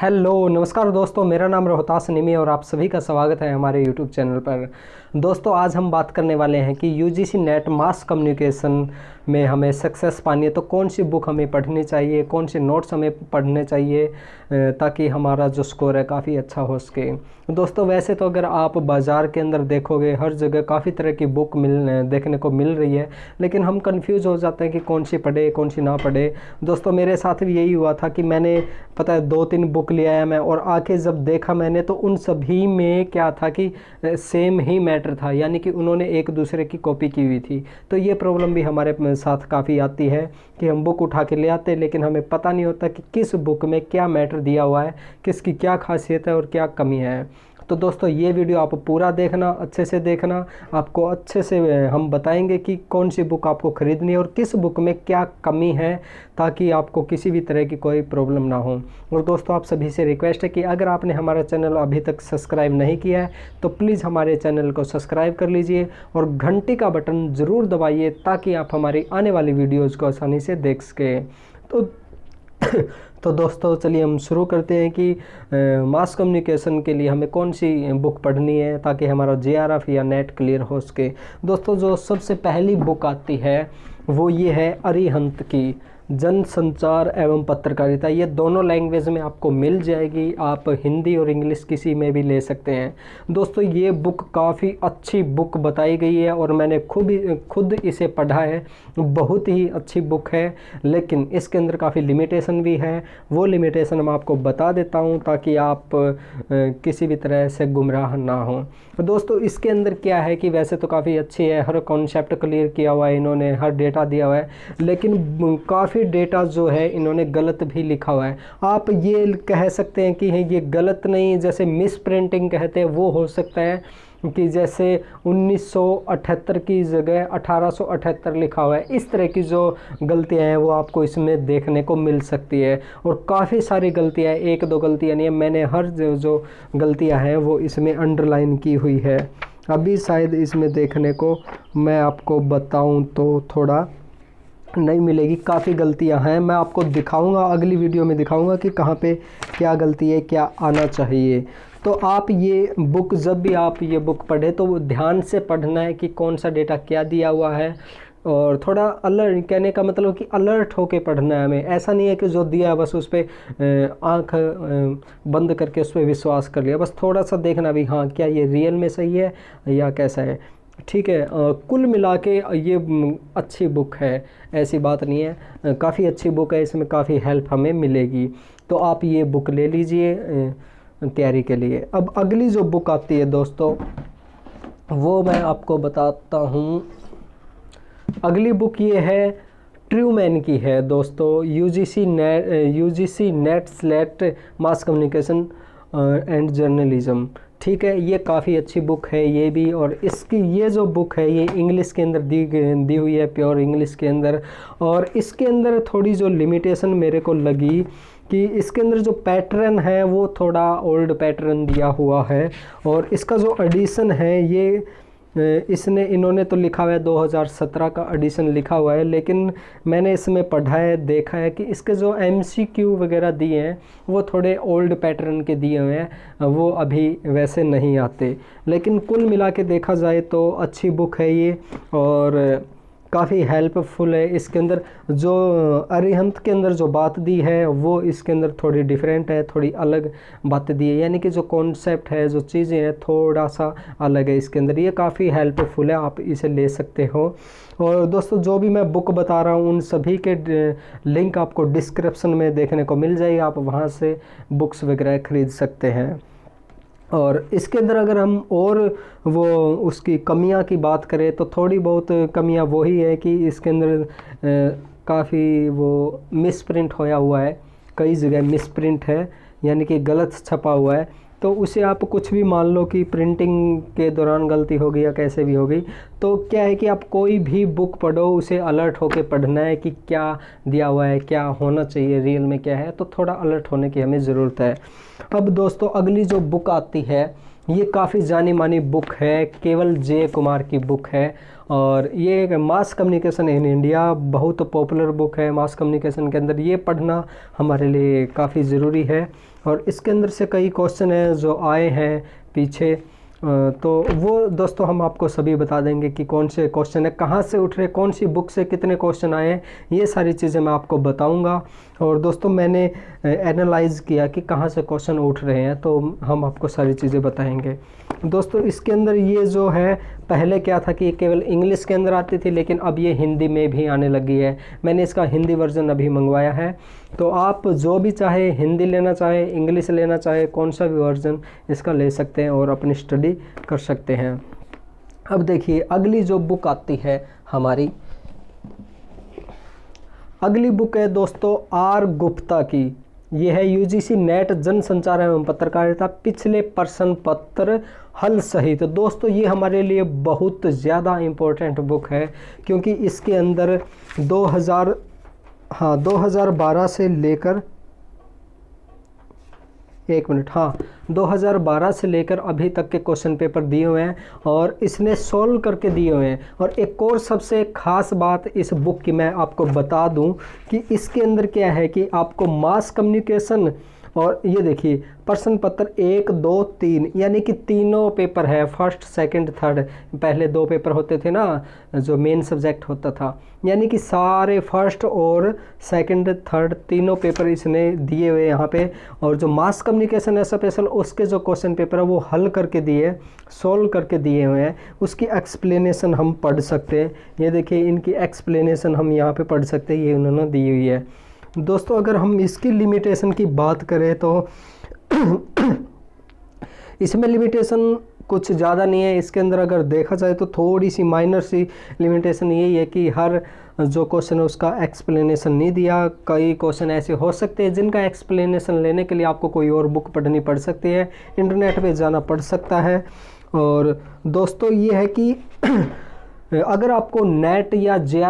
hello नमस्कार दोस्तों मेरा नाम रोहतास निमी और आप सभी का स्वागत है हमारे यूट्यूब चैनल पर दोस्तों आज हम बात करने वाले हैं कि यूजीसी नेट मास कम्युनिकेशन में हमें सक्सेस पानी है तो कौन सी बुक हमें पढ़नी चाहिए कौन से नोट्स हमें पढ़ने चाहिए ताकि हमारा जो स्कोर है काफ़ी अच्छा हो सके दोस्तों वैसे तो अगर आप बाज़ार के अंदर देखोगे हर जगह काफ़ी तरह की बुक मिल देखने को मिल रही है लेकिन हम कन्फ्यूज़ हो जाते हैं कि कौन सी पढ़े कौन सी ना पढ़े दोस्तों मेरे साथ भी यही हुआ था कि मैंने पता है दो तीन बुक लिया है मैं और आके जब देखा मैंने तो उन सभी में क्या था कि सेम ही मैटर था यानी कि उन्होंने एक दूसरे की कॉपी की हुई थी तो ये प्रॉब्लम भी हमारे साथ काफ़ी आती है कि हम बुक उठा के ले आते हैं लेकिन हमें पता नहीं होता कि किस बुक में क्या मैटर दिया हुआ है किसकी क्या खासियत है और क्या कमी है तो दोस्तों ये वीडियो आप पूरा देखना अच्छे से देखना आपको अच्छे से हम बताएंगे कि कौन सी बुक आपको ख़रीदनी है और किस बुक में क्या कमी है ताकि आपको किसी भी तरह की कोई प्रॉब्लम ना हो और दोस्तों आप सभी से रिक्वेस्ट है कि अगर आपने हमारा चैनल अभी तक सब्सक्राइब नहीं किया है तो प्लीज़ हमारे चैनल को सब्सक्राइब कर लीजिए और घंटी का बटन ज़रूर दबाइए ताकि आप हमारी आने वाली वीडियोज़ को आसानी से देख सकें तो तो दोस्तों चलिए हम शुरू करते हैं कि मास कम्युनिकेशन के लिए हमें कौन सी बुक पढ़नी है ताकि हमारा जे या नेट क्लियर हो सके दोस्तों जो सबसे पहली बुक आती है वो ये है अरिहंत की जनसंचार एवं पत्रकारिता ये दोनों लैंग्वेज में आपको मिल जाएगी आप हिंदी और इंग्लिश किसी में भी ले सकते हैं दोस्तों ये बुक काफ़ी अच्छी बुक बताई गई है और मैंने खुद खुद इसे पढ़ा है बहुत ही अच्छी बुक है लेकिन इसके अंदर काफ़ी लिमिटेशन भी है वो लिमिटेशन मैं आपको बता देता हूँ ताकि आप किसी भी तरह से गुमराह ना हो दोस्तों इसके अंदर क्या है कि वैसे तो काफ़ी अच्छी है हर कॉन्सेप्ट क्लियर किया हुआ है इन्होंने हर डेटा दिया हुआ है लेकिन काफ़ी काफ़ी डेटा जो है इन्होंने गलत भी लिखा हुआ है आप ये कह सकते हैं कि ये गलत नहीं जैसे मिस प्रिंटिंग कहते हैं वो हो सकता है कि जैसे 1978 की जगह अठारह लिखा हुआ है इस तरह की जो गलतियां हैं वो आपको इसमें देखने को मिल सकती है और काफ़ी सारी गलतियां एक दो गलतियां नहीं है मैंने हर जो जो गलतियां हैं वो इसमें अंडरलाइन की हुई है अभी शायद इसमें देखने को मैं आपको बताऊं तो थोड़ा नहीं मिलेगी काफ़ी गलतियां हैं मैं आपको दिखाऊंगा अगली वीडियो में दिखाऊंगा कि कहाँ पे क्या गलती है क्या आना चाहिए तो आप ये बुक जब भी आप ये बुक पढ़े तो ध्यान से पढ़ना है कि कौन सा डेटा क्या दिया हुआ है और थोड़ा अलर्ट कहने का मतलब कि अलर्ट होके पढ़ना है हमें ऐसा नहीं है कि जो दिया है बस उस पर आँख बंद करके उस पर विश्वास कर लिया बस थोड़ा सा देखना भी हाँ क्या ये रियल में सही है या कैसा है ठीक है आ, कुल मिला के ये अच्छी बुक है ऐसी बात नहीं है काफ़ी अच्छी बुक है इसमें काफ़ी हेल्प हमें मिलेगी तो आप ये बुक ले लीजिए तैयारी के लिए अब अगली जो बुक आती है दोस्तों वो मैं आपको बताता हूँ अगली बुक ये है ट्रूमैन की है दोस्तों UGC NET UGC NET SLET mass communication and journalism ठीक है ये काफ़ी अच्छी बुक है ये भी और इसकी ये जो बुक है ये इंग्लिश के अंदर दी दी हुई है प्योर इंग्लिश के अंदर और इसके अंदर थोड़ी जो लिमिटेशन मेरे को लगी कि इसके अंदर जो पैटर्न है वो थोड़ा ओल्ड पैटर्न दिया हुआ है और इसका जो एडिशन है ये इसने इन्होंने तो लिखा हुआ है 2017 का एडिशन लिखा हुआ है लेकिन मैंने इसमें पढ़ा है देखा है कि इसके जो एम वगैरह दिए हैं वो थोड़े ओल्ड पैटर्न के दिए हुए हैं वो अभी वैसे नहीं आते लेकिन कुल मिला के देखा जाए तो अच्छी बुक है ये और काफ़ी हेल्पफुल है इसके अंदर जो अरिहंत के अंदर जो बात दी है वो इसके अंदर थोड़ी डिफरेंट है थोड़ी अलग बात दी है यानी कि जो कॉन्सेप्ट है जो चीज़ें हैं थोड़ा सा अलग है इसके अंदर ये काफ़ी हेल्पफुल है आप इसे ले सकते हो और दोस्तों जो भी मैं बुक बता रहा हूँ उन सभी के लिंक आपको डिस्क्रिप्सन में देखने को मिल जाएगी आप वहाँ से बुक्स वगैरह ख़रीद सकते हैं और इसके अंदर अगर हम और वो उसकी कमियां की बात करें तो थोड़ी बहुत कमियां वही है कि इसके अंदर काफ़ी वो मिसप्रिंट होया हुआ है कई जगह मिसप्रिंट है यानी कि गलत छपा हुआ है तो उसे आप कुछ भी मान लो कि प्रिंटिंग के दौरान गलती हो गई या कैसे भी हो गई तो क्या है कि आप कोई भी बुक पढ़ो उसे अलर्ट होकर पढ़ना है कि क्या दिया हुआ है क्या होना चाहिए रियल में क्या है तो थोड़ा अलर्ट होने की हमें ज़रूरत है अब दोस्तों अगली जो बुक आती है ये काफ़ी जानी मानी बुक है केवल जे कुमार की बुक है और ये एक मास कम्युनिकेशन इन इंडिया बहुत पॉपुलर बुक है मास कम्युनिकेशन के अंदर ये पढ़ना हमारे लिए काफ़ी ज़रूरी है और इसके अंदर से कई क्वेश्चन हैं जो आए हैं पीछे तो वो दोस्तों हम आपको सभी बता देंगे कि कौन से क्वेश्चन है कहाँ से उठ रहे कौन सी बुक से कितने क्वेश्चन आए हैं ये सारी चीज़ें मैं आपको बताऊंगा और दोस्तों मैंने एनालाइज किया कि कहाँ से क्वेश्चन उठ रहे हैं तो हम आपको सारी चीज़ें बताएंगे दोस्तों इसके अंदर ये जो है पहले क्या था कि केवल इंग्लिश के अंदर आती थी लेकिन अब ये हिंदी में भी आने लगी है मैंने इसका हिंदी वर्जन अभी मंगवाया है तो आप जो भी चाहे हिंदी लेना चाहे इंग्लिश लेना चाहे कौन सा भी वर्जन इसका ले सकते हैं और अपनी स्टडी कर सकते हैं अब देखिए अगली जो बुक आती है हमारी अगली बुक है दोस्तों आर गुप्ता की ये है यूजीसी नेट जनसंचार एवं पत्रकारिता पिछले प्रश्न पत्र हल सहित तो दोस्तों ये हमारे लिए बहुत ज़्यादा इम्पोर्टेंट बुक है क्योंकि इसके अंदर 2000 हाँ 2012 से लेकर एक मिनट हाँ 2012 से लेकर अभी तक के क्वेश्चन पेपर दिए हुए हैं और इसने सॉल्व करके दिए हुए हैं और एक और सबसे ख़ास बात इस बुक की मैं आपको बता दूं कि इसके अंदर क्या है कि आपको मास कम्युनिकेशन और ये देखिए प्रश्न पत्र एक दो तीन यानी कि तीनों पेपर है फर्स्ट सेकंड थर्ड पहले दो पेपर होते थे ना जो मेन सब्जेक्ट होता था यानी कि सारे फर्स्ट और सेकंड थर्ड तीनों पेपर इसने दिए हुए यहाँ पे और जो मास कम्युनिकेशन है स्पेशल उसके जो क्वेश्चन पेपर है वो हल करके दिए सॉल्व करके दिए हुए हैं उसकी एक्सप्लेनेशन हम पढ़ सकते हैं ये देखिए इनकी एक्सप्लेनेशन हम यहाँ पर पढ़ सकते हैं ये उन्होंने दी हुई है दोस्तों अगर हम इसकी लिमिटेशन की बात करें तो इसमें लिमिटेशन कुछ ज़्यादा नहीं है इसके अंदर अगर देखा जाए तो थोड़ी सी माइनर सी लिमिटेशन यही है कि हर जो क्वेश्चन है उसका एक्सप्लेनेशन नहीं दिया कई क्वेश्चन ऐसे हो सकते हैं जिनका एक्सप्लेनेशन लेने के लिए आपको कोई और बुक पढ़नी पड़ सकती है इंटरनेट पे जाना पड़ सकता है और दोस्तों ये है कि अगर आपको नेट या जे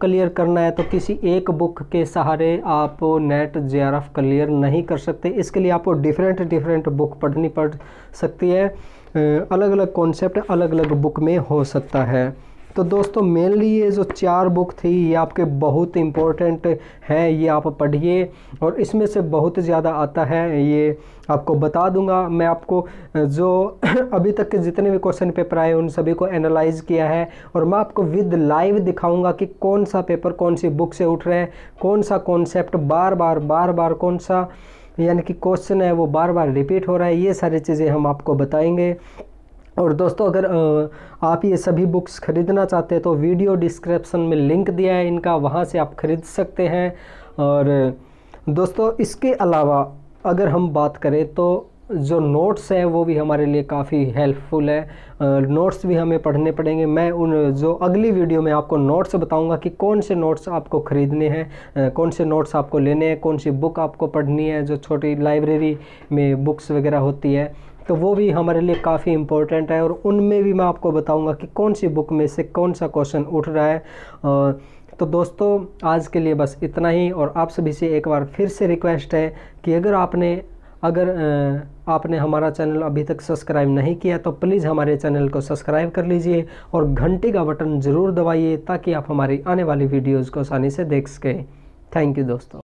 क्लियर करना है तो किसी एक बुक के सहारे आप नेट जे क्लियर नहीं कर सकते इसके लिए आपको डिफरेंट डिफरेंट बुक पढ़नी पड़ सकती है अलग अलग कॉन्सेप्ट अलग अलग बुक में हो सकता है तो दोस्तों मेनली ये जो चार बुक थी ये आपके बहुत इम्पोर्टेंट हैं ये आप पढ़िए और इसमें से बहुत ज़्यादा आता है ये आपको बता दूंगा मैं आपको जो अभी तक के जितने भी क्वेश्चन पेपर आए उन सभी को एनालाइज किया है और मैं आपको विद लाइव दिखाऊंगा कि कौन सा पेपर कौन सी बुक से उठ रहे हैं कौन सा कॉन्सेप्ट बार बार बार बार कौन सा यानी कि क्वेश्चन है वो बार बार रिपीट हो रहा है ये सारी चीज़ें हम आपको बताएँगे और दोस्तों अगर आप ये सभी बुक्स ख़रीदना चाहते हैं तो वीडियो डिस्क्रिप्शन में लिंक दिया है इनका वहाँ से आप ख़रीद सकते हैं और दोस्तों इसके अलावा अगर हम बात करें तो जो नोट्स हैं वो भी हमारे लिए काफ़ी हेल्पफुल है नोट्स भी हमें पढ़ने पड़ेंगे मैं उन जो अगली वीडियो में आपको नोट्स बताऊंगा कि कौन से नोट्स आपको ख़रीदने हैं कौन से नोट्स आपको लेने हैं कौन सी बुक आपको पढ़नी है जो छोटी लाइब्रेरी में बुक्स वगैरह होती है तो वो भी हमारे लिए काफ़ी इम्पोर्टेंट है और उनमें भी मैं आपको बताऊंगा कि कौन सी बुक में से कौन सा क्वेश्चन उठ रहा है तो दोस्तों आज के लिए बस इतना ही और आप सभी से एक बार फिर से रिक्वेस्ट है कि अगर आपने अगर आपने हमारा चैनल अभी तक सब्सक्राइब नहीं किया तो प्लीज़ हमारे चैनल को सब्सक्राइब कर लीजिए और घंटी का बटन ज़रूर दबाइए ताकि आप हमारी आने वाली वीडियोज़ को आसानी से देख सकें थैंक यू दोस्तों